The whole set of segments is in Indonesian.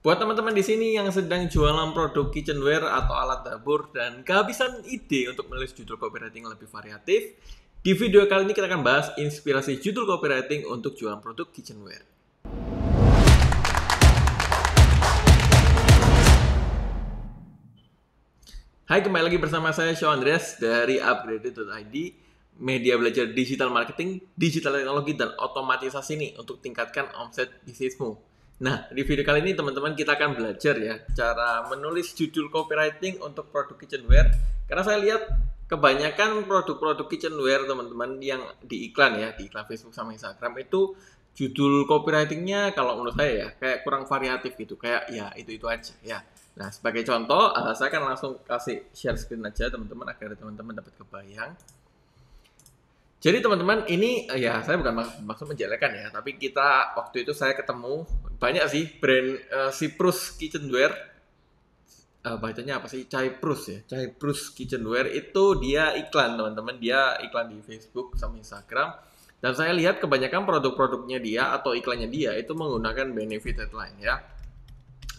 Buat teman-teman di sini yang sedang jualan produk kitchenware atau alat dapur dan kehabisan ide untuk menulis judul copywriting lebih variatif, di video kali ini kita akan bahas inspirasi judul copywriting untuk jualan produk kitchenware. Hai, kembali lagi bersama saya Sean Andreas dari upgraded.id, media belajar digital marketing, digital teknologi, dan otomatisasi ini untuk tingkatkan omset bisnismu. Nah, di video kali ini teman-teman kita akan belajar ya cara menulis judul copywriting untuk produk kitchenware. Karena saya lihat kebanyakan produk-produk kitchenware teman-teman yang di iklan ya, di iklan Facebook sama Instagram itu judul copywritingnya kalau menurut saya ya kayak kurang variatif gitu, kayak ya itu-itu aja ya. Nah, sebagai contoh, eh, saya akan langsung kasih share screen aja teman-teman agar teman-teman dapat kebayang. Jadi teman-teman ini ya saya bukan maksud, maksud ya, tapi kita waktu itu saya ketemu banyak sih brand uh, eh, Cyprus Kitchenware uh, bacanya apa sih Cyprus ya Cyprus Kitchenware itu dia iklan teman-teman dia iklan di Facebook sama Instagram dan saya lihat kebanyakan produk-produknya dia atau iklannya dia itu menggunakan benefit headline ya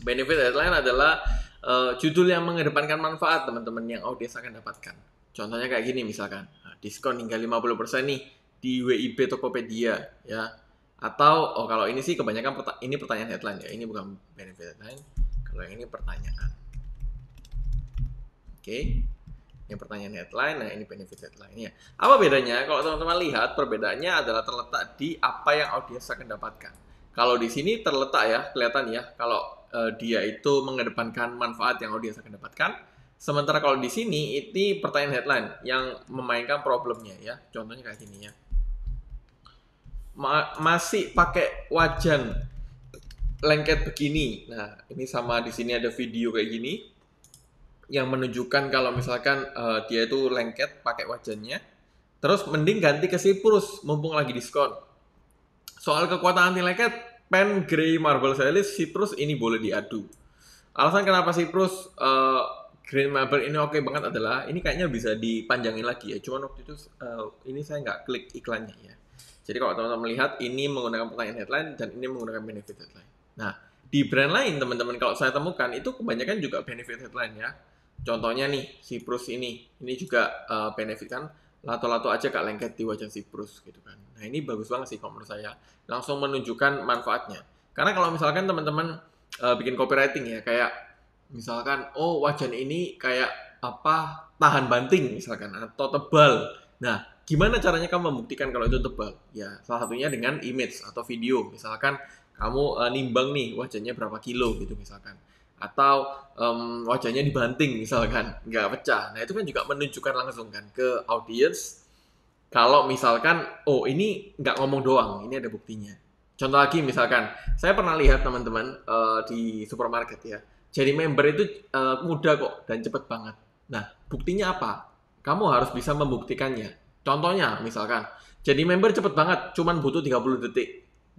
benefit headline adalah uh, judul yang mengedepankan manfaat teman-teman yang audiens akan dapatkan contohnya kayak gini misalkan nah, diskon hingga 50% nih di WIB Tokopedia ya atau oh kalau ini sih kebanyakan perta ini pertanyaan headline ya. Ini bukan benefit headline. Kalau yang ini pertanyaan. Oke. Okay. Yang pertanyaan headline, nah ini benefit headline-nya. Apa bedanya? Kalau teman-teman lihat, perbedaannya adalah terletak di apa yang audiens akan dapatkan. Kalau di sini terletak ya, kelihatan ya, kalau uh, dia itu mengedepankan manfaat yang audiens akan dapatkan. Sementara kalau di sini, ini pertanyaan headline yang memainkan problemnya ya. Contohnya kayak gini ya ma masih pakai wajan lengket begini. Nah, ini sama di sini ada video kayak gini yang menunjukkan kalau misalkan uh, dia itu lengket pakai wajannya. Terus mending ganti ke Cyprus mumpung lagi diskon. Soal kekuatan anti lengket, pen grey marble series Cyprus ini boleh diadu. Alasan kenapa Cyprus uh, eh, green marble ini oke okay banget adalah ini kayaknya bisa dipanjangin lagi ya. Cuman waktu itu uh, ini saya nggak klik iklannya ya. Jadi kalau teman-teman melihat ini menggunakan pertanyaan headline dan ini menggunakan benefit headline. Nah, di brand lain teman-teman kalau saya temukan itu kebanyakan juga benefit headline ya. Contohnya nih, si Prus ini. Ini juga uh, benefit kan lato-lato aja Kak lengket di wajah Prus gitu kan. Nah, ini bagus banget sih kalau menurut saya. Langsung menunjukkan manfaatnya. Karena kalau misalkan teman-teman uh, bikin copywriting ya, kayak misalkan oh wajan ini kayak apa tahan banting misalkan atau tebal. Nah, gimana caranya kamu membuktikan kalau itu tebal? Ya, salah satunya dengan image atau video. Misalkan kamu uh, nimbang nih wajahnya berapa kilo gitu misalkan. Atau um, wajahnya dibanting misalkan, nggak pecah. Nah, itu kan juga menunjukkan langsung kan ke audience kalau misalkan, oh ini nggak ngomong doang, ini ada buktinya. Contoh lagi misalkan, saya pernah lihat teman-teman uh, di supermarket ya, jadi member itu uh, eh, mudah kok dan cepet banget. Nah, buktinya apa? Kamu harus bisa membuktikannya Contohnya misalkan, jadi member cepet banget, cuman butuh 30 detik.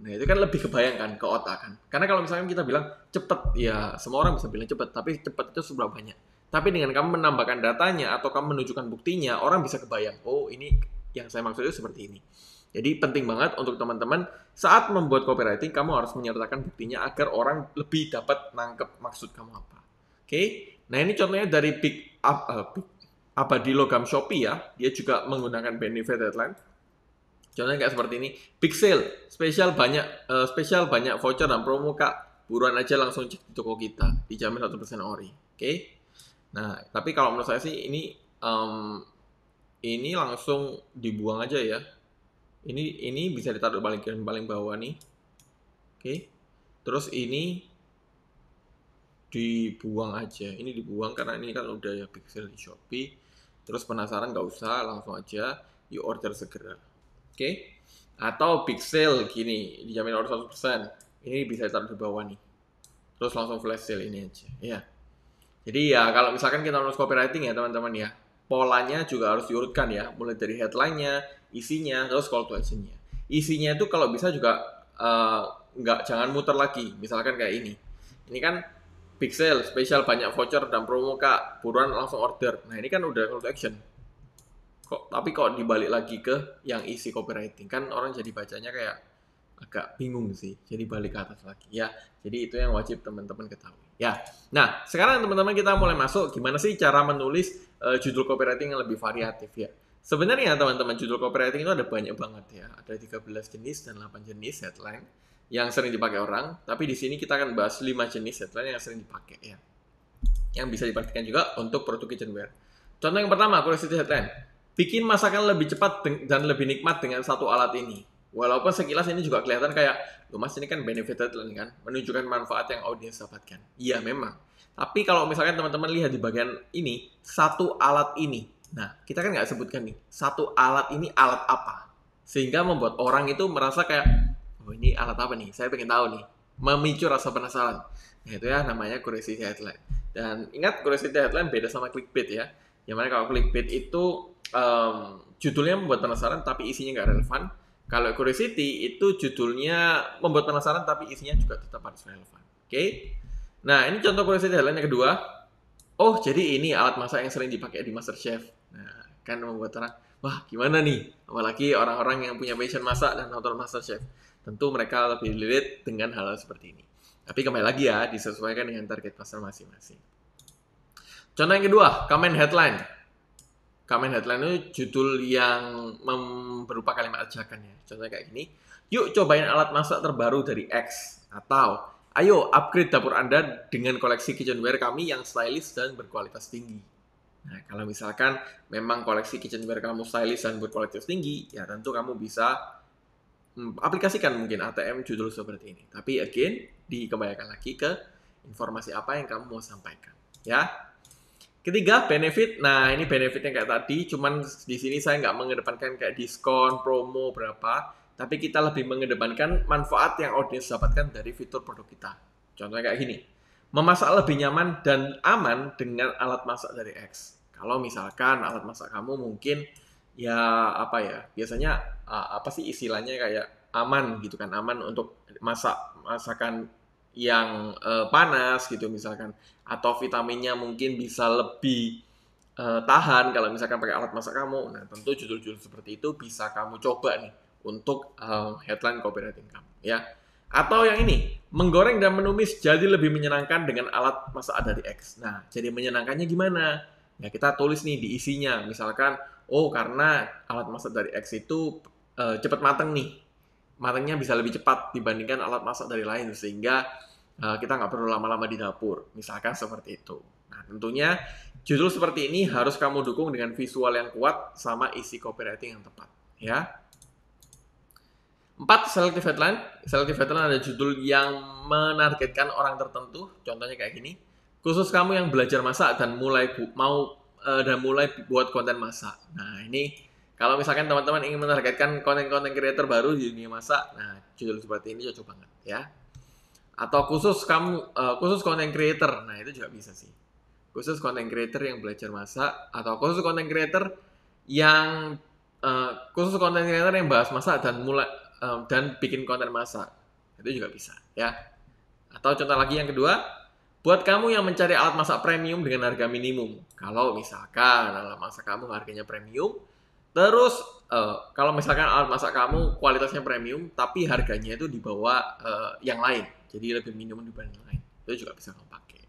Nah itu kan lebih kebayangkan ke otak kan. Karena kalau misalnya kita bilang cepet, ya semua orang bisa bilang cepet, tapi cepet itu seberapa banyak. Tapi dengan kamu menambahkan datanya atau kamu menunjukkan buktinya, orang bisa kebayang, oh ini yang saya maksud itu seperti ini. Jadi penting banget untuk teman-teman saat membuat copywriting kamu harus menyertakan buktinya agar orang lebih dapat nangkep maksud kamu apa. Oke? Okay? Nah, ini contohnya dari Big Up uh, Big apa di logam Shopee ya, dia juga menggunakan benefit deadline. Contohnya kayak seperti ini, big sale, spesial banyak uh, spesial banyak voucher dan promo kak, buruan aja langsung cek di toko kita, dijamin 100% ori, oke? Okay? Nah, tapi kalau menurut saya sih ini um, ini langsung dibuang aja ya. Ini ini bisa ditaruh paling paling bawah nih, oke? Okay? Terus ini dibuang aja, ini dibuang karena ini kan udah ya big sale di Shopee Terus penasaran nggak usah, langsung aja you order segera. Oke? Okay? Atau big sale gini, dijamin order 100%. Ini bisa taruh di bawah nih. Terus langsung flash sale ini aja. Ya. Yeah. Jadi ya kalau misalkan kita harus copywriting ya teman-teman ya, polanya juga harus diurutkan ya, mulai dari headline-nya, isinya, terus call to action-nya. Isinya itu kalau bisa juga uh, nggak jangan muter lagi, misalkan kayak ini. Ini kan Big sale, spesial banyak voucher dan promo kak, buruan langsung order. Nah ini kan udah call to action. Kok tapi kok dibalik lagi ke yang isi copywriting kan orang jadi bacanya kayak agak bingung sih. Jadi balik ke atas lagi ya. Jadi itu yang wajib teman-teman ketahui ya. Nah sekarang teman-teman kita mulai masuk gimana sih cara menulis uh, judul copywriting yang lebih variatif ya. Sebenarnya teman-teman judul copywriting itu ada banyak banget ya. Ada 13 jenis dan 8 jenis headline yang sering dipakai orang, tapi di sini kita akan bahas 5 jenis headline yang sering dipakai ya. Yang bisa dipraktikkan juga untuk produk kitchenware. Contoh yang pertama, curiosity headline. Bikin masakan lebih cepat dan lebih nikmat dengan satu alat ini. Walaupun sekilas ini juga kelihatan kayak, lu mas ini kan benefit headline kan, menunjukkan manfaat yang audiens dapatkan. Iya memang. Tapi kalau misalkan teman-teman lihat di bagian ini, satu alat ini. Nah, kita kan nggak sebutkan nih, satu alat ini alat apa. Sehingga membuat orang itu merasa kayak, oh ini alat apa nih saya pengen tahu nih memicu rasa penasaran nah itu ya namanya curiosity headline dan ingat curiosity headline beda sama clickbait ya yang mana kalau clickbait itu um, judulnya membuat penasaran tapi isinya nggak relevan kalau curiosity itu judulnya membuat penasaran tapi isinya juga tetap harus relevan oke okay? nah ini contoh curiosity headline yang kedua oh jadi ini alat masak yang sering dipakai di MasterChef nah kan membuat orang wah gimana nih apalagi orang-orang yang punya passion masak dan nonton MasterChef tentu mereka lebih relate dengan hal-hal seperti ini. Tapi kembali lagi ya, disesuaikan dengan target pasar masing-masing. Contoh yang kedua, comment headline. Comment headline itu judul yang berupa kalimat ajakan ya. Contohnya kayak gini, yuk cobain alat masak terbaru dari X. Atau, ayo upgrade dapur Anda dengan koleksi kitchenware kami yang stylish dan berkualitas tinggi. Nah, kalau misalkan memang koleksi kitchenware kamu stylish dan berkualitas tinggi, ya tentu kamu bisa Hmm, aplikasikan mungkin ATM judul seperti ini. Tapi again, dikembalikan lagi ke informasi apa yang kamu mau sampaikan, ya. Ketiga, benefit. Nah, ini benefitnya kayak tadi, cuman di sini saya nggak mengedepankan kayak diskon, promo, berapa. Tapi kita lebih mengedepankan manfaat yang audiens dapatkan dari fitur produk kita. Contohnya kayak gini, memasak lebih nyaman dan aman dengan alat masak dari X. Kalau misalkan alat masak kamu mungkin ya apa ya biasanya uh, apa sih istilahnya kayak aman gitu kan aman untuk masak masakan yang uh, panas gitu misalkan atau vitaminnya mungkin bisa lebih uh, tahan kalau misalkan pakai alat masak kamu nah tentu judul-judul seperti itu bisa kamu coba nih untuk uh, headline copyright income ya atau yang ini menggoreng dan menumis jadi lebih menyenangkan dengan alat masak dari X nah jadi menyenangkannya gimana ya kita tulis nih di isinya misalkan oh karena alat masak dari X itu uh, eh, cepat mateng nih. Matangnya bisa lebih cepat dibandingkan alat masak dari lain sehingga uh, kita nggak perlu lama-lama di dapur. Misalkan seperti itu. Nah, tentunya judul seperti ini harus kamu dukung dengan visual yang kuat sama isi copywriting yang tepat, ya. Empat Selective headline. Selective headline ada judul yang menargetkan orang tertentu. Contohnya kayak gini. Khusus kamu yang belajar masak dan mulai bu mau uh, eh, dan mulai buat konten masak. Nah, ini kalau misalkan teman-teman ingin menargetkan konten-konten kreator baru di dunia masak, nah judul seperti ini cocok banget ya. Atau khusus kamu uh, khusus konten creator, nah itu juga bisa sih. Khusus konten creator yang belajar masak atau khusus konten creator yang uh, khusus konten creator yang bahas masak dan mulai uh, dan bikin konten masak. Itu juga bisa ya. Atau contoh lagi yang kedua, Buat kamu yang mencari alat masak premium dengan harga minimum, kalau misalkan alat masak kamu harganya premium, terus uh, kalau misalkan alat masak kamu kualitasnya premium, tapi harganya itu di bawah uh, yang lain, jadi lebih minimum dibanding yang lain, itu juga bisa kamu pakai.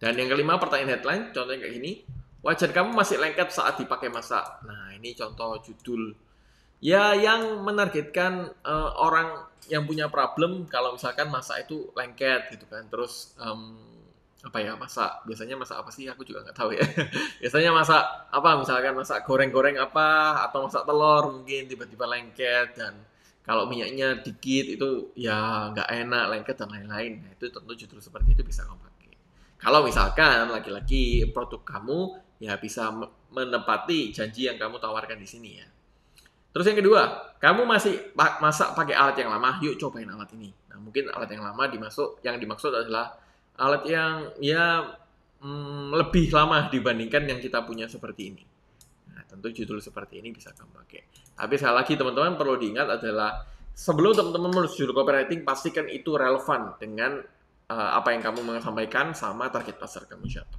Dan yang kelima pertanyaan headline, contohnya kayak gini, wajan kamu masih lengket saat dipakai masak. Nah ini contoh judul ya yang menargetkan uh, orang yang punya problem kalau misalkan masa itu lengket gitu kan terus um, apa ya masa biasanya masa apa sih aku juga nggak tahu ya biasanya masa apa misalkan masa goreng-goreng apa atau masa telur mungkin tiba-tiba lengket dan kalau minyaknya dikit itu ya nggak enak lengket dan lain-lain nah, itu tentu justru seperti itu bisa kamu pakai kalau misalkan lagi-lagi produk kamu ya bisa menepati janji yang kamu tawarkan di sini ya Terus yang kedua, kamu masih masak pakai alat yang lama, yuk cobain alat ini. Nah, mungkin alat yang lama dimasuk yang dimaksud adalah alat yang ya hmm, lebih lama dibandingkan yang kita punya seperti ini. Nah, tentu judul seperti ini bisa kamu pakai. Tapi sekali lagi teman-teman perlu diingat adalah sebelum teman-teman menulis judul copywriting pastikan itu relevan dengan uh, apa yang kamu sampaikan sama target pasar kamu siapa.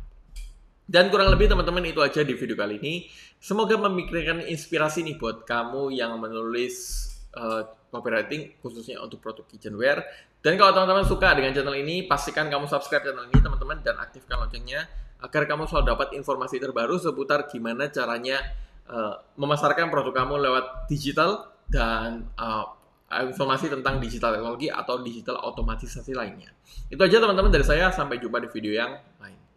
Dan kurang lebih teman-teman itu aja di video kali ini. Semoga memikirkan inspirasi nih buat kamu yang menulis uh, copywriting khususnya untuk produk kitchenware. Dan kalau teman-teman suka dengan channel ini, pastikan kamu subscribe channel ini teman-teman dan aktifkan loncengnya agar kamu selalu dapat informasi terbaru seputar gimana caranya uh, memasarkan produk kamu lewat digital dan uh, informasi tentang digital teknologi atau digital otomatisasi lainnya. Itu aja teman-teman dari saya, sampai jumpa di video yang lain.